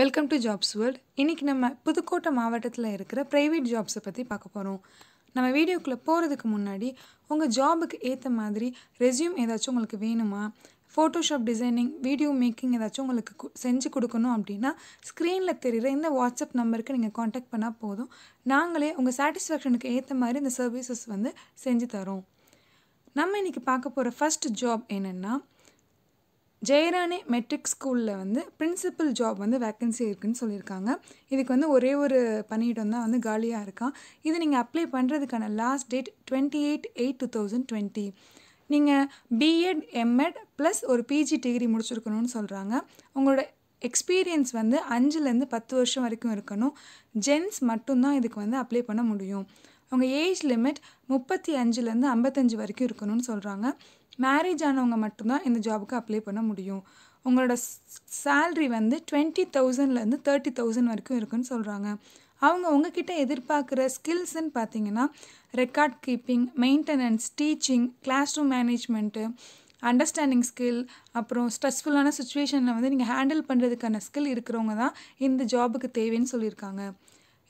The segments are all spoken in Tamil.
வெல்கம் டு ஜாப்ஸ் வேர்ல்ட் இன்றைக்கி நம்ம புதுக்கோட்டை மாவட்டத்தில் இருக்கிற ப்ரைவேட் ஜாப்ஸை பற்றி பார்க்க போகிறோம் நம்ம வீடியோக்குள்ளே போகிறதுக்கு முன்னாடி உங்கள் ஜாபுக்கு ஏற்ற மாதிரி ரெஸ்யூம் ஏதாச்சும் உங்களுக்கு வேணுமா ஃபோட்டோஷாப் டிசைனிங் வீடியோ மேக்கிங் ஏதாச்சும் உங்களுக்கு செஞ்சு கொடுக்கணும் அப்படின்னா ஸ்க்ரீனில் தெரிகிற இந்த வாட்ஸ்அப் நம்பருக்கு நீங்கள் காண்டாக்ட் பண்ணால் போதும் நாங்களே உங்கள் சாட்டிஸ்ஃபேக்ஷனுக்கு ஏற்ற மாதிரி இந்த சர்வீசஸ் வந்து செஞ்சு தரோம் நம்ம இன்றைக்கி பார்க்க போகிற ஃபஸ்ட் ஜாப் என்னென்னா ஜெயராணி மெட்ரிக் ஸ்கூலில் வந்து பிரின்சிபல் ஜாப் வந்து வேக்கன்சி இருக்குதுன்னு சொல்லியிருக்காங்க இதுக்கு வந்து ஒரே ஒரு பணியிடம் தான் வந்து காலியாக இருக்கான் இது நீங்கள் அப்ளை பண்ணுறதுக்கான last date twenty eight eight two thousand twenty நீங்கள் பிஎட் எம்எட் ப்ளஸ் ஒரு பிஜி டிகிரி முடிச்சிருக்கணும்னு சொல்கிறாங்க உங்களோட எக்ஸ்பீரியன்ஸ் வந்து அஞ்சுலேருந்து பத்து வருஷம் வரைக்கும் இருக்கணும் ஜென்ஸ் மட்டும்தான் இதுக்கு வந்து அப்ளை பண்ண முடியும் உங்கள் ஏஜ் லிமிட் முப்பத்தி அஞ்சுலேருந்து ஐம்பத்தஞ்சு வரைக்கும் இருக்கணும்னு சொல்கிறாங்க மேரேஜ் ஆனவங்க மட்டும்தான் இந்த ஜாபுக்கு அப்ளை பண்ண முடியும் உங்களோட சேல்ரி வந்து டுவெண்ட்டி தௌசண்ட்லேருந்து தேர்ட்டி தௌசண்ட் வரைக்கும் இருக்குன்னு சொல்கிறாங்க அவங்க உங்ககிட்ட எதிர்பார்க்குற ஸ்கில்ஸ்ன்னு பார்த்தீங்கன்னா record keeping maintenance teaching class room management understanding skill அப்புறம் ஸ்ட்ரெஸ்ஃபுல்லான சுச்சுவேஷனில் வந்து நீங்கள் ஹேண்டில் பண்ணுறதுக்கான ஸ்கில் இருக்கிறவங்க தான் இந்த ஜாபுக்கு தேவைன்னு சொல்லியிருக்காங்க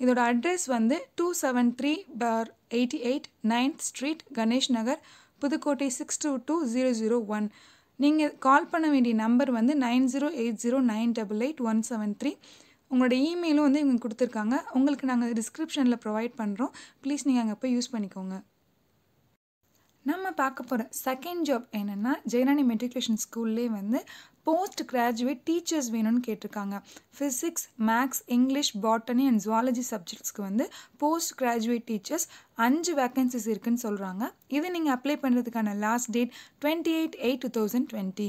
இதோட அட்ரஸ் வந்து two seven three four eighty eight ninth street Ganesh Nagar Pudukkottai six two two zero zero one நீங்கள் கால் பண்ண வேண்டிய நம்பர் வந்து nine zero eight zero nine double eight one seven three உங்களோட இமெயிலும் வந்து இவங்க கொடுத்துருக்காங்க உங்களுக்கு நாங்கள் டிஸ்கிரிப்ஷனில் ப்ரொவைட் பண்ணுறோம் ப்ளீஸ் நீங்கள் அங்கே போய் யூஸ் பண்ணிக்கோங்க நம்ம பார்க்க போகிற செகண்ட் ஜாப் என்னென்னா ஜெயராணி மெட்ரிகுலேஷன் ஸ்கூல்லே வந்து போஸ்ட் கிராஜுவேட் டீச்சர்ஸ் வேணும்னு கேட்டிருக்காங்க physics maths English botany and zoology சப்ஜெக்ட்ஸ்க்கு வந்து போஸ்ட் கிராஜுவேட் டீச்சர்ஸ் அஞ்சு வேக்கன்சிஸ் இருக்குதுன்னு சொல்கிறாங்க இது நீங்கள் அப்ளை பண்ணுறதுக்கான last date twenty eight eight two thousand twenty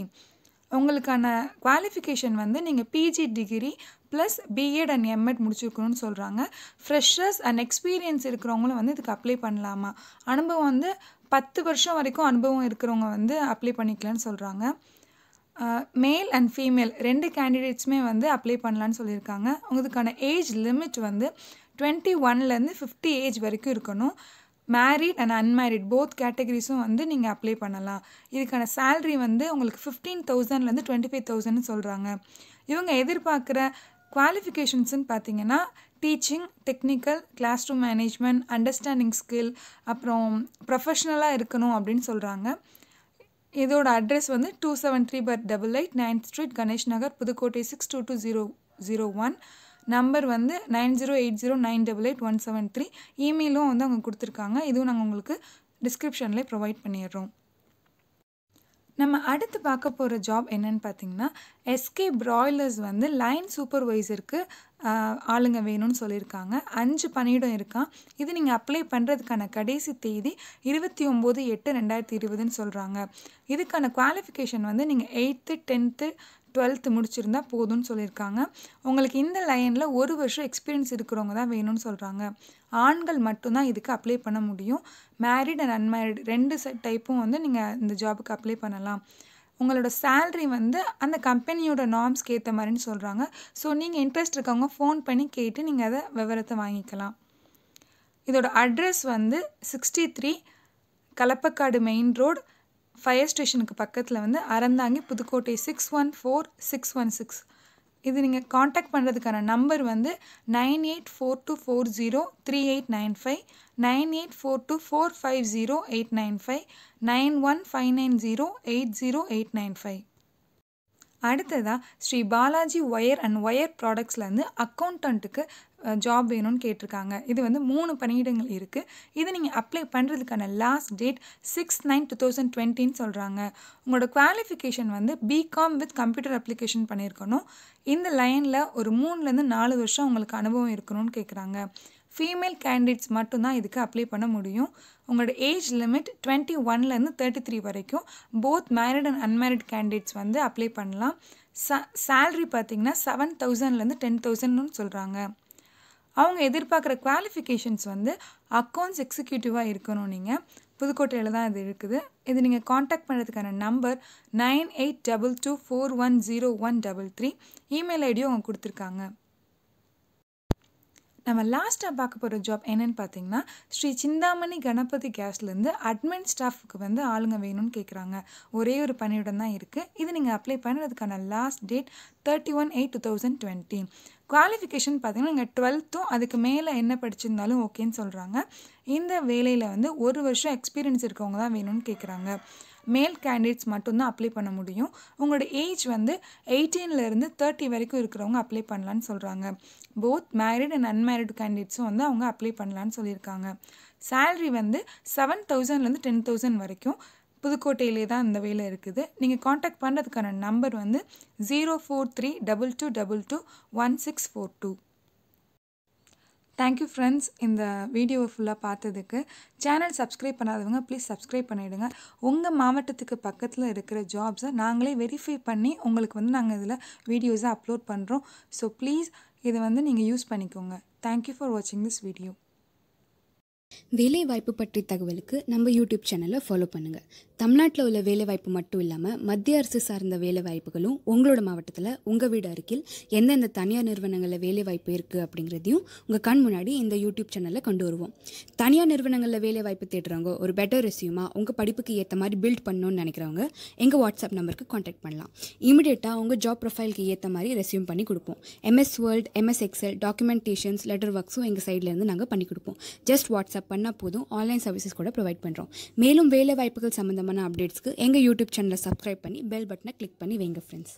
உங்களுக்கான குவாலிஃபிகேஷன் வந்து நீங்கள் PG degree plus BEd and MEd முடிச்சிருக்கணும்னு சொல்கிறாங்க ஃப்ரெஷர்ஸ் அண்ட் எக்ஸ்பீரியன்ஸ் இருக்கிறவங்களும் வந்து இதுக்கு அப்ளை பண்ணலாமா அனுபவம் வந்து பத்து வருஷம் வரைக்கும் அனுபவம் இருக்கிறவங்க வந்து அப்ளை பண்ணிக்கலான்னு சொல்கிறாங்க மேல் அண்ட் ஃபீமேல் ரெண்டு கேண்டிடேட்ஸுமே வந்து அப்ளை பண்ணலான்னு சொல்லியிருக்காங்க உங்களுக்கான ஏஜ் லிமிட் வந்து டுவெண்ட்டி ஒன்லேருந்து ஃபிஃப்டி ஏஜ் வரைக்கும் இருக்கணும் மேரிட் அண்ட் அன்மேரிட் போத் கேட்டகரிஸும் வந்து நீங்கள் அப்ளை பண்ணலாம் இதுக்கான சேல்ரி வந்து உங்களுக்கு ஃபிஃப்டீன் தௌசண்ட்லேருந்து டுவெண்ட்டி ஃபைவ் தௌசண்ட்னு சொல்கிறாங்க இவங்க எதிர்பார்க்குற குவாலிஃபிகேஷன்ஸ்னு பார்த்தீங்கன்னா teaching technical class room management understanding skill அப்புறம் ப்ரொஃபஷ்னலாக இருக்கணும் அப்படின்னு சொல்கிறாங்க இதோட அட்ரஸ் வந்து two seven three four double eight ninth street Ganesh Nagar Pudukkottai six two two zero zero one number வந்து nine zero eight zero nine double eight one seven three இமெயிலும் வந்து அவங்க கொடுத்துருக்காங்க இதுவும் நாங்கள் உங்களுக்கு டிஸ்கிரிப்ஷனில் ப்ரொவைட் பண்ணிடுறோம் நம்ம அடுத்து பார்க்க போகிற ஜாப் என்னன்னு பார்த்தீங்கன்னா எஸ்கே ப்ராய்லர்ஸ் வந்து லைன் சூப்பர்வைசருக்கு ஆளுங்க வேணும்னு சொல்லியிருக்காங்க அஞ்சு பணியிடம் இருக்கா இது நீங்கள் அப்ளை பண்ணுறதுக்கான கடைசி தேதி இருபத்தி ஒம்பது எட்டு ரெண்டாயிரத்தி இருபதுன்னு சொல்கிறாங்க இதுக்கான குவாலிஃபிகேஷன் வந்து நீங்கள் எயித்து டென்த்து டுவெல்த்து முடிச்சிருந்தா போதும்னு சொல்லியிருக்காங்க உங்களுக்கு இந்த லைனில் ஒரு வருஷம் எக்ஸ்பீரியன்ஸ் இருக்கிறவங்க தான் வேணும்னு சொல்கிறாங்க ஆண்கள் மட்டும்தான் இதுக்கு அப்ளை பண்ண முடியும் மேரிட் அண்ட் அன்மேரிட் ரெண்டு டைப்பும் வந்து நீங்கள் இந்த ஜாபுக்கு அப்ளை பண்ணலாம் உங்களோட சேல்ரி வந்து அந்த கம்பெனியோட நார்ம்ஸ்க்கு ஏற்ற மாதிரின்னு சொல்கிறாங்க ஸோ நீங்கள் இன்ட்ரெஸ்ட் இருக்கவங்க ஃபோன் பண்ணி கேட்டு நீங்கள் அதை விவரத்தை வாங்கிக்கலாம் இதோட அட்ரஸ் வந்து sixty three Kalappakkadu main road fire ஸ்டேஷனுக்கு பக்கத்தில் வந்து Aranthangi Pudukkottai six one four six one six இது நீங்கள் காண்டாக்ட் பண்ணுறதுக்கான நம்பர் வந்து nine eight four two four zero three eight nine five nine eight four two four five zero eight nine five nine one five nine zero eight zero eight nine five அடுத்ததாக Shri Balaji wire and wire ப்ராடக்ட்ஸ்லேருந்து அக்கௌண்ட்டுக்கு ஜாப் வேணும்னு கேட்டிருக்காங்க இது வந்து மூணு பணியிடங்கள் இருக்குது இது நீங்கள் அப்ளை பண்ணுறதுக்கான last date six nine two thousand டுவெண்ட்டின்னு சொல்கிறாங்க உங்களோட குவாலிஃபிகேஷன் வந்து பிகாம் வித் கம்ப்யூட்டர் அப்ளிகேஷன் பண்ணியிருக்கணும் இந்த லைனில் ஒரு மூணுலேருந்து நாலு வருஷம் உங்களுக்கு அனுபவம் இருக்கணும்னு கேட்குறாங்க ஃபீமேல் கேண்டிடேட்ஸ் மட்டும்தான் இதுக்கு அப்ளை பண்ண முடியும் உங்களோட ஏஜ் லிமிட் டுவெண்ட்டி ஒன்லேருந்து தேர்ட்டி த்ரீ வரைக்கும் both married and unmarried candidates வந்து அப்ளை பண்ணலாம் ச சேல்ரி பார்த்திங்கன்னா செவன் தௌசண்ட்லேருந்து டென் தௌசண்ட்னு சொல்கிறாங்க அவங்க எதிர்பார்க்குற குவாலிஃபிகேஷன்ஸ் வந்து அக்கௌண்ட்ஸ் எக்ஸிக்யூட்டிவாக இருக்கணும் நீங்கள் புதுக்கோட்டையில் தான் இது இருக்குது இது நீங்கள் காண்டாக்ட் பண்ணுறதுக்கான number nine eight double two four one zero one double three email ஐடியும் அவங்க கொடுத்துருக்காங்க நம்ம லாஸ்ட்டாக பார்க்க போகிற ஜாப் என்னென்னு பார்த்தீங்கன்னா ஸ்ரீ சிந்தாமணி கணபதி கேஸ்லேருந்து அட்மின் ஸ்டாஃபுக்கு வந்து ஆளுங்க வேணும்னு கேட்குறாங்க ஒரே ஒரு பணியிடம் தான் இருக்குது இது நீங்கள் அப்ளை பண்ணுறதுக்கான last date thirty one eight two thousand twenty qualification பார்த்தீங்கன்னா நீங்கள் டுவெல்த்தும் அதுக்கு மேலே என்ன படிச்சிருந்தாலும் ஓகேன்னு சொல்கிறாங்க இந்த வேலையில் வந்து ஒரு வருஷம் எக்ஸ்பீரியன்ஸ் இருக்கவங்க தான் வேணும்னு கேட்குறாங்க மேல் கேண்டிடேட்ஸ் மட்டும்தான் அப்ளை பண்ண முடியும் உங்களோட ஏஜ் வந்து எயிட்டீன்லேருந்து தேர்ட்டி வரைக்கும் இருக்கிறவங்க அப்ளை பண்ணலான்னு சொல்கிறாங்க போத் மேரிட் அண்ட் அன்மேரிட் கேண்டிடேட்ஸும் வந்து அவங்க அப்ளை பண்ணலான்னு சொல்லியிருக்காங்க சேல்ரி வந்து செவன் தௌசண்ட்லேருந்து டென் தௌசண்ட் வரைக்கும் புதுக்கோட்டையிலே தான் இந்த வேலை இருக்குது நீங்கள் காண்டாக்ட் பண்ணுறதுக்கான நம்பர் வந்து zero four three double two double two one six four two thank you friends இந்த வீடியோவை ஃபுல்லாக பார்த்ததுக்கு சேனல் சப்ஸ்கிரைப் பண்ணாதவங்க ப்ளீஸ் சப்ஸ்கிரைப் பண்ணிவிடுங்க உங்கள் மாவட்டத்துக்கு பக்கத்தில் இருக்கிற ஜாப்ஸை நாங்களே வெரிஃபை பண்ணி உங்களுக்கு வந்து நாங்கள் இதில் வீடியோஸை அப்லோட் பண்ணுறோம் ஸோ ப்ளீஸ் இதை வந்து நீங்கள் யூஸ் பண்ணிக்கோங்க தேங்க்யூ ஃபார் வாட்சிங் திஸ் வீடியோ வேலை வாய்ப்பு பற்றிய தகவலுக்கு நம்ம யூடியூப் சேனலை ஃபாலோ பண்ணுங்கள் தமிழ்நாட்டில் உள்ள வேலைவாய்ப்பு மட்டும் இல்லாமல் மத்திய அரசு சார்ந்த வேலைவாய்ப்புகளும் உங்களோட மாவட்டத்தில் உங்கள் வீடு அருகில் எந்தெந்த தனியார் நிறுவனங்களில் வேலைவாய்ப்பு இருக்குது அப்படிங்கிறதையும் உங்கள் கண் முன்னாடி இந்த யூடியூப் சேனலில் கொண்டு வருவோம் தனியார் நிறுவனங்களில் வேலைவாய்ப்பு தேடுறவங்க ஒரு பெட்டர் ரெசியூமாக உங்கள் படிப்புக்கு ஏற்ற மாதிரி பில்ட் பண்ணணும்னு நினைக்கிறவங்க எங்கள் வாட்ஸ்அப் நம்பருக்கு காண்டாக்ட் பண்ணலாம் இமிடியேட்டாக உங்கள் ஜாப் ப்ரொஃபைலுக்கு ஏற்ற மாதிரி ரெசியூம் பண்ணி கொடுப்போம் MS word MS excel documentations letter ஒர்க்ஸும் எங்கள் சைட்லேருந்து நாங்கள் பண்ணி கொடுப்போம் ஜஸ்ட் வாட்ஸ்அப் பண்ணால் போதும் ஆன்லைன் சர்வீசஸ் கூட ப்ரொவைட் பண்ணுறோம் மேலும் வேலை வாய்ப்புகள் சம்மந்தமாக சம்மந்தமான அப்டேட்ஸ்க்கு எங்கள் யூடியூப் சேனலை சப்ஸ்கிரைப் பண்ணி பெல் பட்டனை கிளிக் பண்ணி வைங்க ஃப்ரெண்ட்ஸ்